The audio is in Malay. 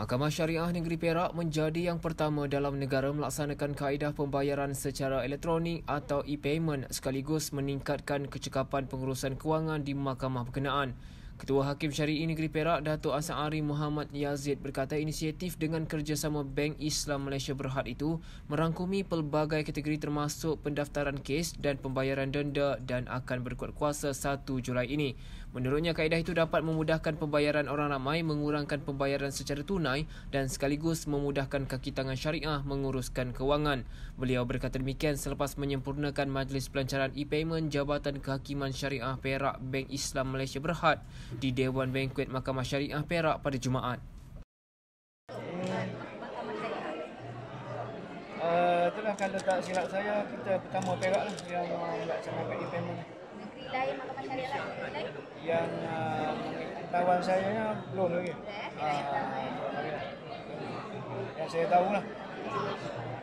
Mahkamah Syariah Negeri Perak menjadi yang pertama dalam negara melaksanakan kaedah pembayaran secara elektronik atau e-payment sekaligus meningkatkan kecekapan pengurusan kewangan di mahkamah berkenaan. Ketua Hakim Syari'i Negeri Perak, Datuk Asa'ari Muhammad Yazid berkata inisiatif dengan kerjasama Bank Islam Malaysia Berhad itu merangkumi pelbagai kategori termasuk pendaftaran kes dan pembayaran denda dan akan berkuat kuasa 1 Julai ini. Menurutnya, kaedah itu dapat memudahkan pembayaran orang ramai, mengurangkan pembayaran secara tunai dan sekaligus memudahkan kaki tangan syariah menguruskan kewangan. Beliau berkata demikian selepas menyempurnakan Majlis Pelancaran E-Payment Jabatan Kehakiman Syariah Perak Bank Islam Malaysia Berhad di Dewan Banquet Mahkamah Syariah Perak pada Jumaat. Uh, itulah kalau tak silap saya, kita pertama Perak lah yang melaksanakan uh, event ni. Negeri lain, Mahkamah Syariah lah. Yang eh, tawan saya belum lagi. Eh? Ah, yang saya tahu lah.